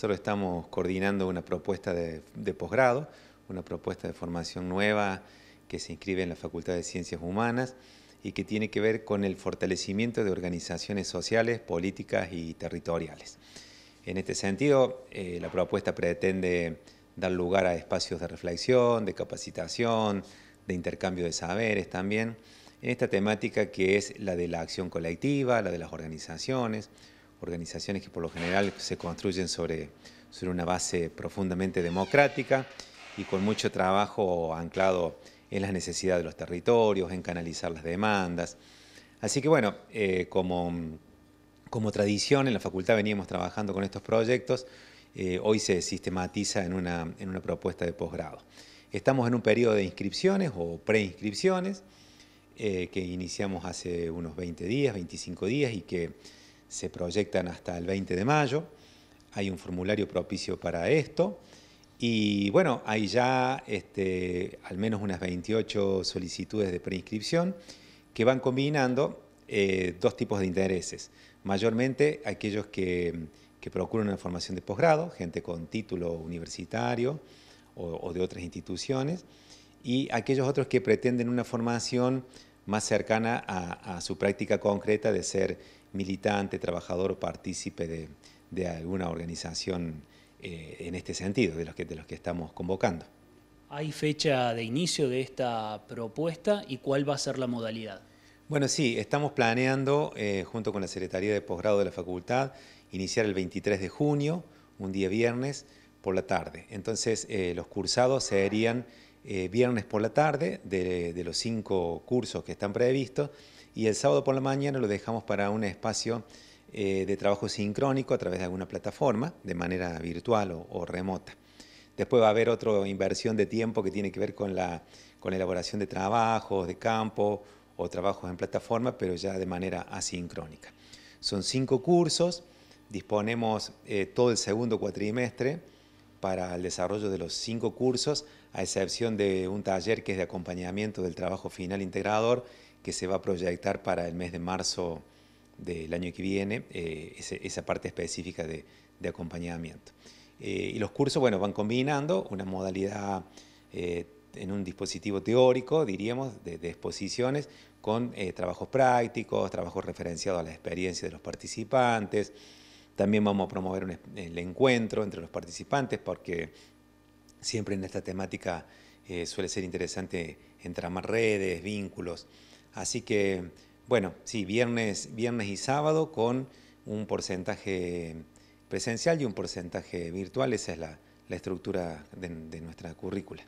Nosotros estamos coordinando una propuesta de, posgrado, una propuesta de formación nueva que se inscribe en la Facultad de Ciencias Humanas y que tiene que ver con el fortalecimiento de organizaciones sociales, políticas y territoriales. En este sentido, eh, la propuesta pretende dar lugar a espacios de reflexión, de capacitación, de intercambio de saberes también, en esta temática que es la de la acción colectiva, la de las organizaciones, organizaciones que por lo general se construyen sobre, sobre una base profundamente democrática y con mucho trabajo anclado en las necesidades de los territorios, en canalizar las demandas. Así que bueno, eh, como, como tradición en la facultad veníamos trabajando con estos proyectos, eh, hoy se sistematiza en una, en una propuesta de posgrado. Estamos en un periodo de inscripciones o preinscripciones eh, que iniciamos hace unos 20 días, 25 días y que se proyectan hasta el 20 de mayo. Hay un formulario propicio para esto. Y bueno, hay ya este, al menos unas 28 solicitudes de preinscripción que van combinando eh, dos tipos de intereses. Mayormente aquellos que, procuran una formación de posgrado, gente con título universitario o, de otras instituciones, y aquellos otros que pretenden una formación más cercana a, su práctica concreta de ser militante, trabajador o partícipe de, alguna organización eh, en este sentido, de los, que, estamos convocando. ¿Hay fecha de inicio de esta propuesta y cuál va a ser la modalidad? Bueno, sí, estamos planeando, eh, junto con la Secretaría de Posgrado de la Facultad, iniciar el 23 de junio, un día viernes, por la tarde. Entonces, eh, los cursados serían eh, viernes por la tarde de, los cinco cursos que están previstos y el sábado por la mañana lo dejamos para un espacio eh, de trabajo sincrónico a través de alguna plataforma, de manera virtual o, remota. Después va a haber otra inversión de tiempo que tiene que ver con la, elaboración de trabajos de campo o trabajos en plataforma, pero ya de manera asincrónica. Son cinco cursos, disponemos eh, todo el segundo cuatrimestre para el desarrollo de los cinco cursos, a excepción de un taller que es de acompañamiento del trabajo final integrador, que se va a proyectar para el mes de marzo del año que viene, eh, esa parte específica de, acompañamiento. Eh, y los cursos, bueno, van combinando una modalidad eh, en un dispositivo teórico, diríamos, de, de exposiciones, con trabajos prácticos, trabajos referenciados a la experiencia de los participantes, también vamos a promover el encuentro entre los participantes porque siempre en esta temática eh, suele ser interesante entramar redes, vínculos. Así que, bueno, sí, viernes, viernes y sábado con un porcentaje presencial y un porcentaje virtual. Esa es la, estructura de nuestra currícula.